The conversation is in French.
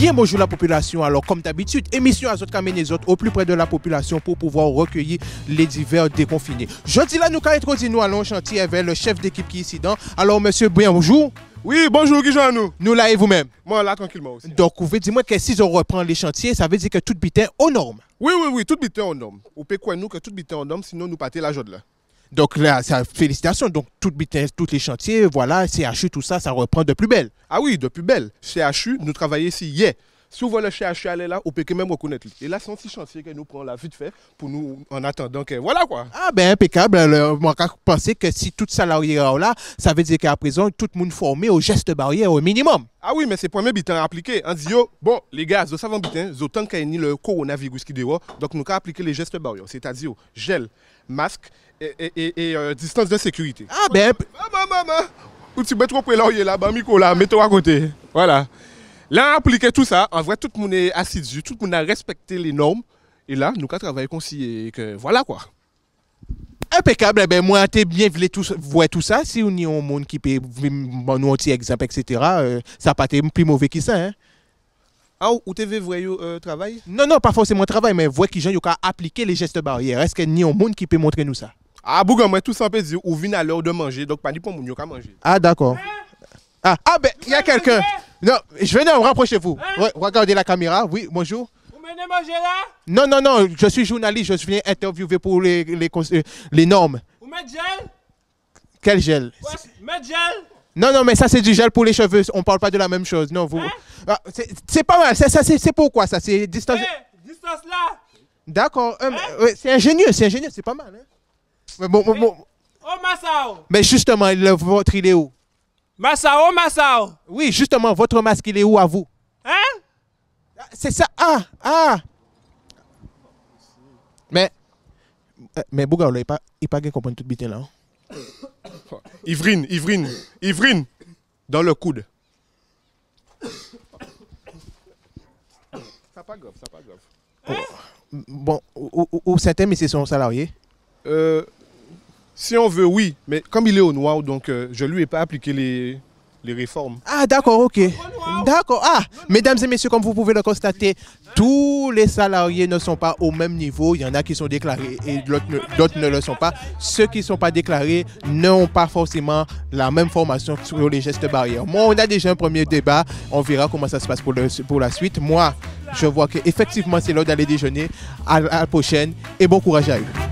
Bien bonjour la population. Alors comme d'habitude, émission Azot Kamene autres au plus près de la population pour pouvoir recueillir les divers déconfinés. Jeudi là, nous allons nous allons chantier avec le chef d'équipe qui est ici dans. Alors monsieur bien bonjour. Oui, bonjour à nous. Nous là et vous-même. Moi là tranquillement aussi. Donc vous pouvez dire moi que si on reprend les chantiers, ça veut dire que tout est aux normes. Oui oui oui, tout bitin aux normes. Vous pouvez quoi nous que tout bitin aux normes sinon nous partons la jode là. Donc là, ça, félicitations. Donc, toute vitesse, tous les chantiers, voilà, CHU, tout ça, ça reprend de plus belle. Ah oui, de plus belle. CHU, nous travaillons ici hier. Si on voit le chercher aller là, vous pouvez même reconnaître. Et là, c'est un petit chantier que nous prend la de fait pour nous en attendant que voilà quoi. Ah ben impeccable. on euh, moi, je pensais que si tout salarié là, ça veut dire qu'à présent, tout le monde formé au geste barrière au minimum. Ah oui, mais c'est le premier bitan appliqué. On dit, bon, les gars, vous savez bien, tant qu'il y a le coronavirus qui dehors, donc nous avons appliqué les gestes barrières, c'est-à-dire gel, masque et, euh, distance de sécurité. Ah ben... Maman, maman, tu mets trop près là, là, bas, là, mets-toi à côté. Voilà. Là, on appliquer tout ça, en vrai, tout le monde est assidu, tout le monde a respecté les normes. Et là, nous, avons travailler concis euh, que voilà quoi. Impeccable, eh ben moi, t'es bien voulu tout, tout ça. Si on y a un monde qui peut nous un petit exemple, etc., euh, ça n'a pas été plus mauvais que ça. Hein. Ah, ou t'es vu euh, travail Non, non, pas forcément travail, mais voir qui gens qui appliqué les gestes barrières. Est-ce qu'il y a un monde qui peut montrer nous ça Ah, bougon, moi, tout ça peut dire, ou vient à l'heure de manger, donc pas ni pour nous manger. Ah, d'accord. Hein? Ah, ah, ben, il y a quelqu'un. Non, je venais rapprochez rapprochez vous. Hein? regardez la caméra. Oui, bonjour. Vous venez manger là Non, non, non. Je suis journaliste. Je viens interviewer pour les, les, euh, normes. Vous mettez gel Quel gel Vous Mettez gel non, non, mais ça, c'est du gel pour les cheveux. On parle pas de la même chose. Non, vous. Hein? Ah, c'est pas mal. C'est quoi ça C'est distance. Eh, distance là D'accord. Euh, hein? c'est ingénieux, c'est ingénieux, c'est pas mal. Mais bon, oh, justement, votre, idée est où Massao, Massao. Oui, justement, votre masque, il est où à vous? Hein? C'est ça. Ah, ah. Mais, mais Bouga, il a pas, il pas comprendre tout bite là. Hein. Ivrine, Ivrine, Ivrine, dans le coude. Ça pas grave, ça pas grave. Oh. Bon, ou, ou certains, mais c'est son salarié? Euh, si on veut, oui. Mais comme il est au noir, donc euh, je ne lui ai pas appliqué les, les réformes. Ah, d'accord, ok. D'accord. Ah, mesdames et messieurs, comme vous pouvez le constater, tous les salariés ne sont pas au même niveau. Il y en a qui sont déclarés et d'autres ne, le sont pas. Ceux qui ne sont pas déclarés n'ont pas forcément la même formation sur les gestes barrières. Moi, on a déjà un premier débat. On verra comment ça se passe pour, pour la suite. Moi, je vois qu'effectivement, c'est l'heure d'aller déjeuner. À, à la prochaine et bon courage à eux.